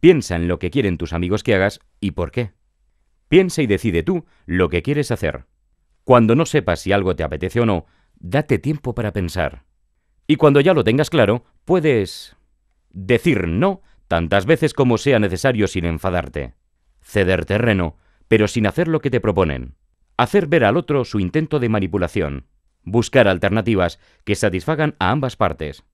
Piensa en lo que quieren tus amigos que hagas y por qué. Piensa y decide tú lo que quieres hacer. Cuando no sepas si algo te apetece o no, date tiempo para pensar. Y cuando ya lo tengas claro, puedes decir no tantas veces como sea necesario sin enfadarte. Ceder terreno, pero sin hacer lo que te proponen. Hacer ver al otro su intento de manipulación. Buscar alternativas que satisfagan a ambas partes.